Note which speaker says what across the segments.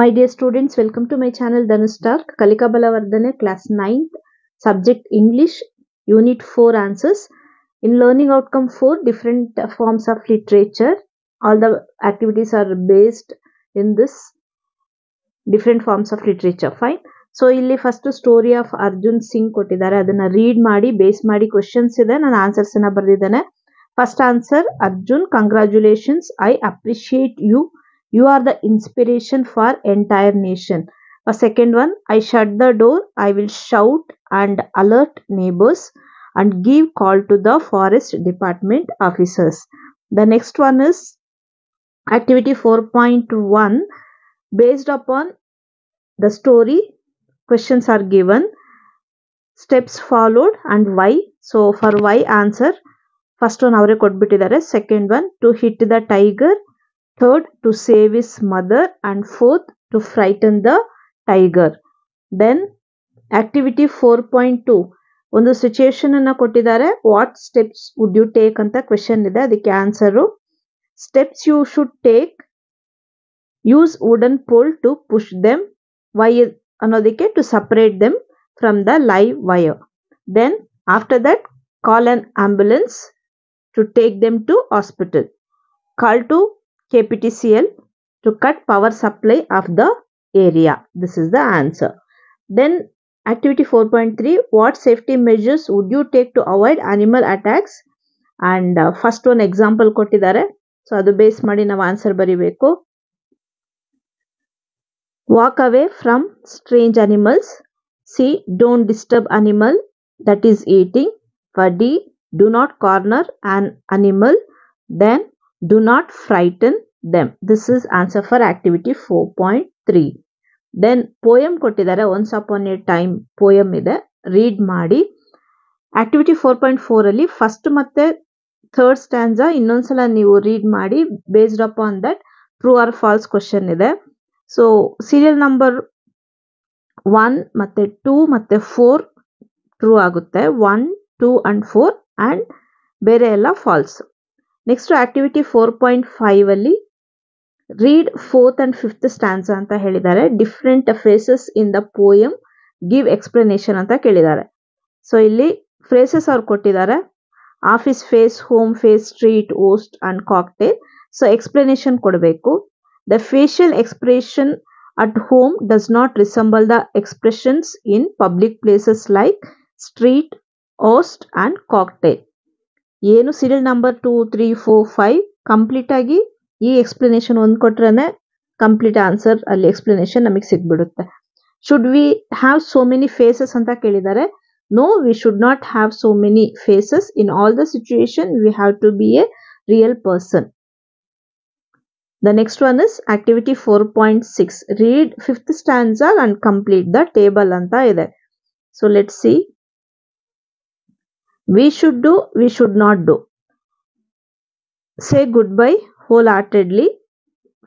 Speaker 1: My dear students welcome to my channel ಧನುಸ್ಟಾರ್ಕ್ Kalika Balavardhane class ninth subject English unit four answers in learning outcome four different forms of literature all the activities are based in this different forms of literature fine so ಇಲ್ಲಿ first story of Arjun Singh ಕೊಟ್ಟಿದ್ದಾರೆ ಅದನ್ನ read ಮಾಡಿ base ಮಾಡಿ questions ಇದೆ ನಾನು answers ಅನ್ನ ಬರೆದಿದ್ದೇನೆ first answer Arjun congratulations I appreciate you You are the inspiration for entire nation. A second one, I shut the door, I will shout and alert neighbors and give call to the forest department officers. The next one is activity 4.1 based upon the story questions are given steps followed and why so for why answer first one ಅವರೇ there is. Second one to hit the tiger third to save his mother and fourth to frighten the tiger. Then activity 4.2 ಒಂದು situation ಅನ್ನ ಕೊಟ್ಟಿದ್ದಾರೆ what steps would you take ಅಂತ question ಇದೆ ಅದಕ್ಕೆ answer steps you should take use wooden pole to push them why ಅನ್ನೋದಕ್ಕೆ to separate them from the live wire then after that call an ambulance to take them to hospital call to KPTCL to cut power supply of the area. This is the answer. Then activity 4.3 what safety measures would you take to avoid animal attacks and uh, first one example kottidare so adu base maadi now answer baribeku walk away from strange animals See, don't disturb animal that is eating for do not corner an animal then not frighten them this them. Answer is activity four point three then poem ಕೊಟ್ಟಿದ್ದಾರೆ once on a time poem ಇದೆ read ಮಾಡಿ activity four point ಫೋರಲ್ಲಿ first ಮತ್ತೆ third stanzas ಇನ್ನೊಂದ್ಸಲ ನೀವು read ಮಾಡಿ based upon that true or false question ಇದೆ so serial number one ಮತ್ತೆ ಟೂ ಮತ್ತೆ ಫೋರ್ ಟ್ರೂ ಆಗುತ್ತೆ one two and four and ಬೇರೆ ಎಲ್ಲ false next activity four point five ಅಲ್ಲಿ read fourth and fifth stanzas ಅಂತ ಹೇಳಿದ್ದಾರೆ different faces in the poem give explanation ಅಂತ ಕೇಳಿದ್ದಾರೆ ಸೊ ಇಲ್ಲಿ ಫ್ರೇಸಸ್ ಅವ್ರು ಕೊಟ್ಟಿದ್ದಾರೆ office face home face street host and cocktail so explanation ಕೊಡಬೇಕು the facial expression at home does not resemble the expressions in public places like street host and cocktail ಏನು serial number two three four five complete ಆಗಿ ಈ explanation ಒಂದು ಕೊಟ್ರೇ complete answer ಅಲ್ಲಿ explanation ನಮಗೆ ಸಿಗ್ಬಿಡುತ್ತೆ should we have so many faces ಅಂತ ಕೇಳಿದ್ದಾರೆ no we should not have so many faces in all the situation we have to be a real person the next one activity four point six read fifth stanzas or and complete the table ಅಂತ ಇದೆ so let see we should do, we should not do. Say goodbye wholeheartedly.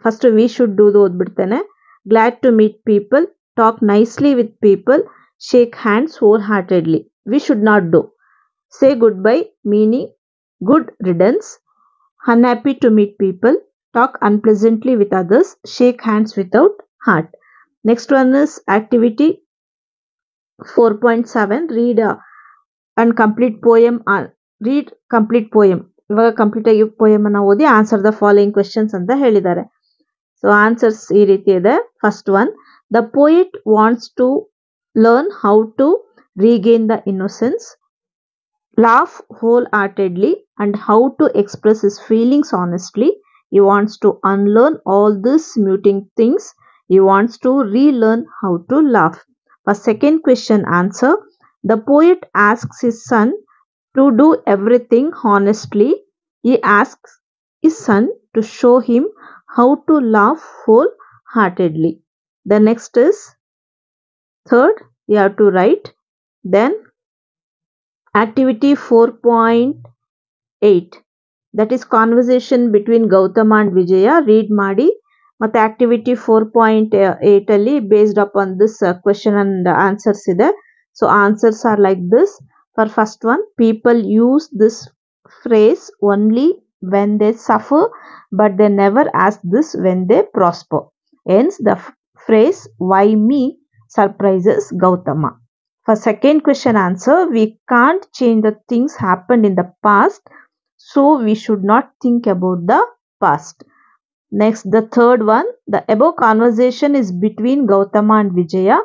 Speaker 1: First, we should do the Glad to meet people. Talk nicely with people. Shake hands wholeheartedly. We should not do. Say goodbye, meaning good riddance. Unhappy to meet people. Talk unpleasantly with others. Shake hands without heart. Next one is activity 4.7. Read a and complete poem read complete poem ಇವಾಗ ಕಂಪ್ಲೀಟಾಗಿ ಪೋಯಮನ್ನು ಓದಿ answer the following questions ಅಂತ ಹೇಳಿದ್ದಾರೆ so answers ಈ ರೀತಿ ಇದೆ first one the poet wants to learn how to regain the innocence laugh wholeheartedly and how to express is feelings honestly you wants to unlearn all this muting things you wants to relearn how to laugh first second question answer the poet asks his son to do everything honestly. He asks his son to show him how to laugh wholeheartedly. The next is third, you have to write. Then, activity 4.8 that is conversation between Gautama and Vijaya. Read ಮಾಡಿ ಮತ್ತು activity four point eight based upon this uh, question and this question so answers are like this. For first one, people use this phrase only when they suffer but they never ask this when they prosper. Hence the phrase why me surprises Gautama. For second question answer, we can't change the things happened in the past so we should not think about the past. Next, the third one, the above conversation is between Gautama and Vijaya.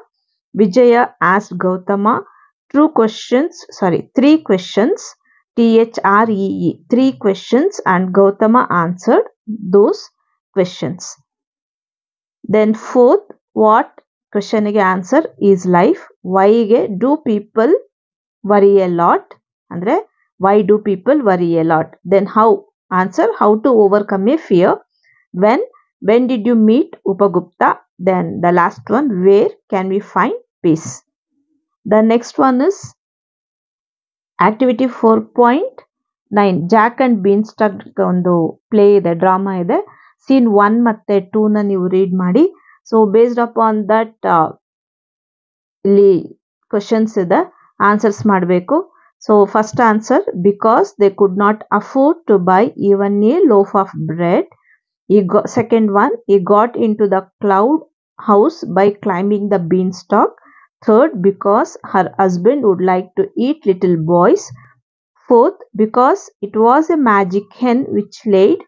Speaker 1: Vijaya asked Gautama three questions, sorry, three questions, three -E, three questions and Gautama answered those questions. Then fourth, what question answer is life? Why do people worry a lot? Andre, why do people worry a lot? Then how? Answer, how to overcome a fear? When? When did you meet Upagupta? Then the last one, where can we find the next one is activity 4.9 Jack and Beanstalk play the drama The scene 1 matte 2 na you read maadi. So based upon that uh, questions the answers maadbeko. So first answer because they could not afford to buy even a loaf of bread. He second one, he got into the cloud house by climbing the beanstalk third because her husband would like to eat little boys fourth because it was a magic hen which laid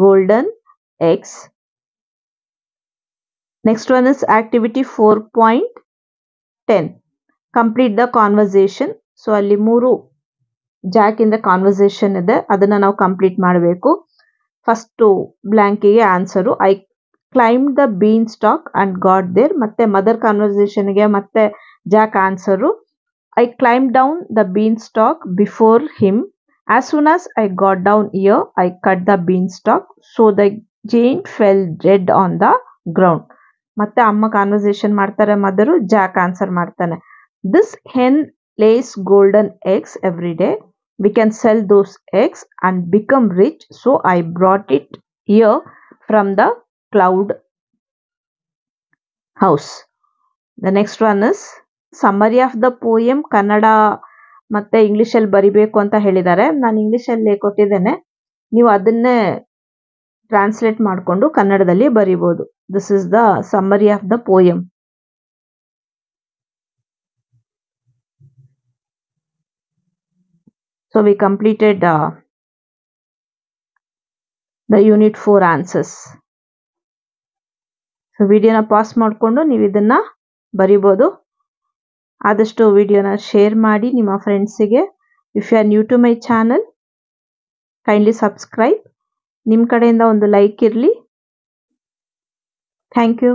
Speaker 1: golden eggs next one is activity 4.10 complete the conversation so alli muru jack in the conversation ide adana now complete madbeku first blank answer i climb the beanstalk and got there ಮತ್ತೆ mother ಕಾನ್ವರ್ಸೇಷನ್ಗೆ ಮತ್ತೆ Jack answer I climb down the beanstalk before him as soon as I got down here I cut the beanstalk so the giant fell dead on the ground ಮತ್ತೆ ಅಮ್ಮ conversation ಮಾಡ್ತಾರೆ mother Jack answer ಮಾಡ್ತಾನೆ this hen lays golden eggs every day we can sell those eggs and become rich so I brought it here from the cloud house. The next one is summary of the poem Kannada ಮತ್ತೆ ಇಂಗ್ಲಿಷಲ್ಲಿ ಬರಿಬೇಕು ಅಂತ ಹೇಳಿದ್ದಾರೆ ನಾನು ಇಂಗ್ಲಿಷಲ್ಲಿ ಕೊಟ್ಟಿದ್ದೇನೆ ನೀವು ಅದನ್ನೇ ಟ್ರಾನ್ಸ್ಲೇಟ್ ಮಾಡಿಕೊಂಡು ಕನ್ನಡದಲ್ಲಿ ಬರಿಬೋದು this is the summary of the poem so we completed the unit four 4 ವಿಡಿಯೋನ ಪಾಸ್ ಮಾಡಿಕೊಂಡು ನೀವು ಇದನ್ನು ಬರಿಬೋದು ಆದಷ್ಟು ವಿಡಿಯೋನ ಶೇರ್ ಮಾಡಿ ನಿಮ್ಮ ಫ್ರೆಂಡ್ಸಿಗೆ if you are new to my channel kindly subscribe ನಿಮ್ಮ ಕಡೆಯಿಂದ ಒಂದು ಲೈಕ್ ಇರಲಿ ಥ್ಯಾಂಕ್ ಯು